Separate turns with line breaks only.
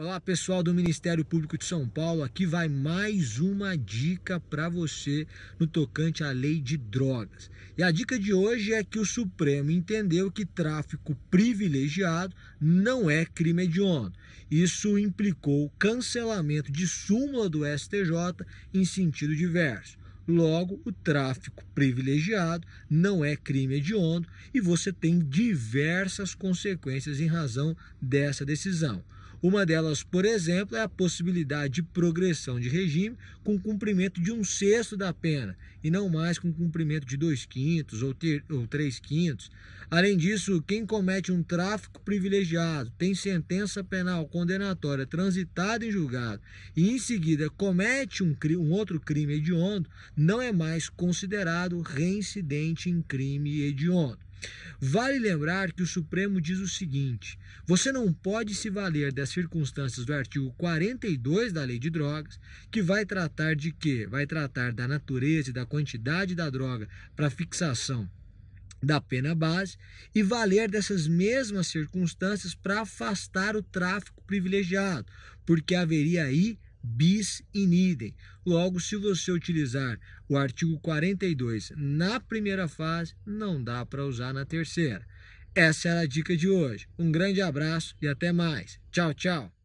Olá pessoal do Ministério Público de São Paulo, aqui vai mais uma dica para você no tocante à lei de drogas. E a dica de hoje é que o Supremo entendeu que tráfico privilegiado não é crime hediondo. Isso implicou cancelamento de súmula do STJ em sentido diverso. Logo, o tráfico privilegiado não é crime hediondo e você tem diversas consequências em razão dessa decisão. Uma delas, por exemplo, é a possibilidade de progressão de regime com cumprimento de um sexto da pena e não mais com cumprimento de dois quintos ou, ter, ou três quintos. Além disso, quem comete um tráfico privilegiado, tem sentença penal condenatória transitada em julgado e em seguida comete um, um outro crime hediondo, não é mais considerado reincidente em crime hediondo. Vale lembrar que o Supremo diz o seguinte: você não pode se valer das circunstâncias do artigo 42 da Lei de Drogas, que vai tratar de quê? Vai tratar da natureza e da quantidade da droga para fixação da pena base e valer dessas mesmas circunstâncias para afastar o tráfico privilegiado, porque haveria aí bis in idem. Logo, se você utilizar o artigo 42 na primeira fase, não dá para usar na terceira. Essa era a dica de hoje. Um grande abraço e até mais. Tchau, tchau.